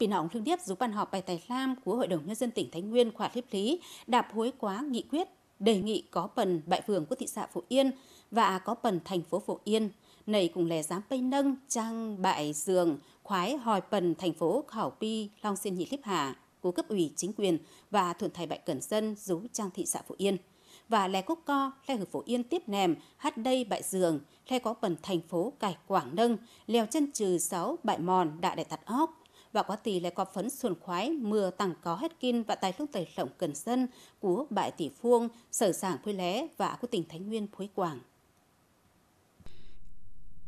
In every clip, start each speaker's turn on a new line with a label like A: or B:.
A: Pin họng lương tiếp dù ban họp bài tài lam của Hội đồng Nhân dân tỉnh Thái Nguyên khỏa liếp lý đạp hối quá nghị quyết đề nghị có phần bại phường của thị xã Phổ Yên và có phần thành phố Phổ Yên. Này cùng lè dám bây nâng trang bại giường khoái hòi phần thành phố khảo pi long xuyên nhị liếp hà của cấp ủy chính quyền và thuận thầy bại cẩn dân rú trang thị xã Phổ Yên và lè cúc co lè hử phổ yên tiếp nèm hát đây bại giường lè có phần thành phố cải quảng nâng leo chân trừ sáu bại mòn đại đại tạt óc và có tỷ lệ có phấn xuân khoái mưa tăng có hết kin và tài lúc tài lộng cần dân của bại tỷ phuông sở sảng quê lé và của tỉnh Thái Nguyên Phối Quảng.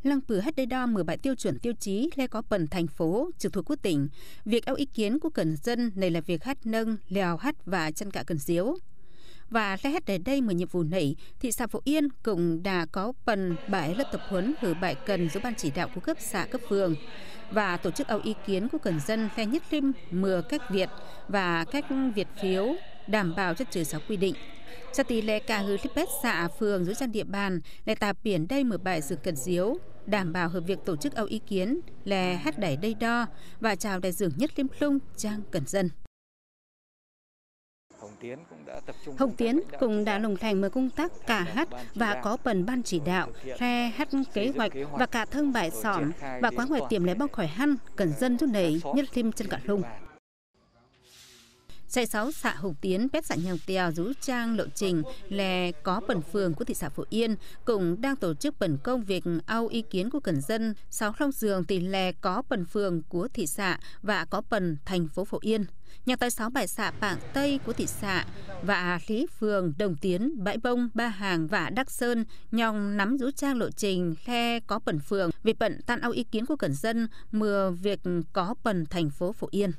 A: Lăng Pử hết đây đo 17 tiêu chuẩn tiêu chí lê có phần thành phố trực thuộc của tỉnh. Việc eo ý kiến của cần dân này là việc hát nâng, lèo hát và chăn cả cần diếu và lấy hết đến đây một nhiệm vụ này, thị xã Phổ Yên cũng đã có phần bãi lớp tập huấn hử bãi cần giữa ban chỉ đạo của cấp xã cấp phường và tổ chức âu ý kiến của cần dân khe nhất lim mưa cách Việt và cách Việt phiếu đảm bảo chất trừ giáo quy định. Sa tỷ lệ cả hư lipet xã phường dưới chân địa bàn lệ tà biển đây mở bài dược cần diếu đảm bảo hợp việc tổ chức âu ý kiến lè hát đẩy đây đo và chào đại dường nhất liêm lung trang cần dân. Hồng Tiến cũng đã đồng thành mời công tác cả hát và có phần ban chỉ đạo, re hát kế hoạch và cả thân bại sỏm và quá ngoài tiệm lấy bóc khỏi hăn, cần dân rút nảy nhất thêm chân cả lung. Trại 6 xã Hồng Tiến, Pét xã Nhàng Tèo, Rú Trang, Lộ Trình là có bần phường của thị xã Phổ Yên cũng đang tổ chức bần công việc ao ý kiến của cần dân. Sáu long giường tỷ lệ có bần phường của thị xã và có bần thành phố Phổ Yên nhà tài sáu bãi xạ Pảng Tây của thị xã và Lý Phường, Đồng Tiến, Bãi Bông, Ba Hàng và Đắc Sơn nhòng nắm rú trang lộ trình khe có bẩn phường vì bận tan ao ý kiến của cẩn dân mưa việc có bẩn thành phố Phổ Yên.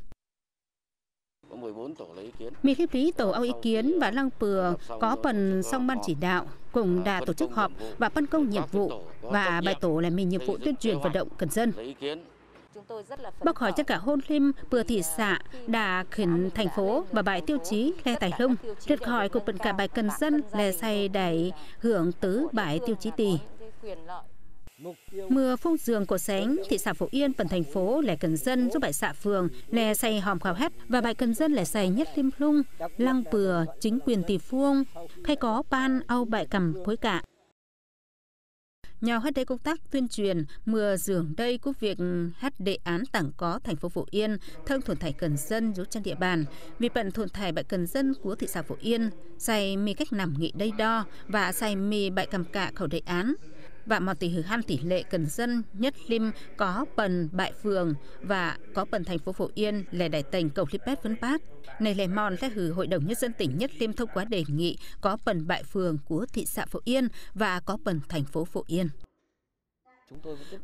A: Có 14 tổ lấy ý kiến. Mì khiếp lý tổ ao ý kiến và lăng pừa có phần song ban chỉ đạo cùng đã tổ chức họp và phân công nhiệm vụ và bài tổ là mình nhiệm vụ tuyên truyền vận động cẩn dân. Bác hỏi tất cả hôn lim, bừa thị xã, đã khẩn thành phố và bãi tiêu chí Lê Tài Lung. Liệt khỏi của bệnh cả bài cần dân Lê Say đẩy hưởng tứ bãi tiêu chí tì. Mưa phung giường của sánh, thị xã Phổ Yên, phần thành phố lẻ cần dân giúp bãi xã phường, lẻ xây hòm khảo hết và bãi cần dân lẻ xây nhất lim lung, lăng bừa, chính quyền tỷ phuông, hay có ban ao bại cầm phối cả nhào hết đến công tác tuyên truyền mưa dường đây của việc hát đề án tảng có thành phố Phổ Yên thân thuần thải cần dân rút trên địa bàn vì bận thuần thải bại cần dân của thị xã Phổ Yên say mì cách nằm nghị đây đo và say mì bại cầm cạ khẩu đề án và một tỷ hử han tỷ lệ cần dân nhất lim có phần bại phường và có phần thành phố Phổ Yên lẻ đại tỉnh cầu Lipet Vân Bác. Này lẻ mòn lẽ hử Hội đồng Nhân dân tỉnh Nhất lim thông qua đề nghị có phần bại phường của thị xã Phổ Yên và có phần thành phố Phổ Yên.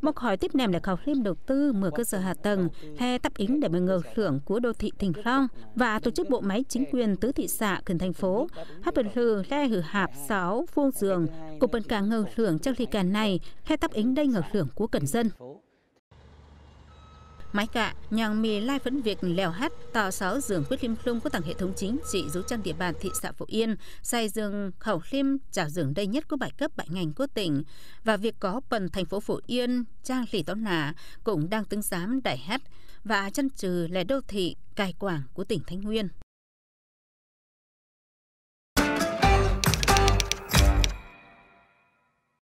A: Một hỏi tiếp nằm là khảo thêm đầu tư mở cơ sở hạ tầng hay đáp ứng để mọi người hưởng của đô thị Thỉnh Long và tổ chức bộ máy chính quyền tứ thị xã gần thành phố. hấp bình lư là hử hạp sáu vuông giường của bên cả ngờ hưởng trong thị cả này hay đáp ứng đây ngờ hưởng của cần dân mái cạ, nhàng mì lai phấn việc lèo hát, tò sáu giường quyết liêm lung có tặng hệ thống chính trị rú trang địa bàn thị xã Phổ Yên, sai giường khẩu liêm trả giường đây nhất của bài cấp bại ngành của tỉnh và việc có phần thành phố Phổ Yên, trang lì tón nà cũng đang tương giám đại hát và chân trừ là đô thị cài quảng của tỉnh Thái Nguyên.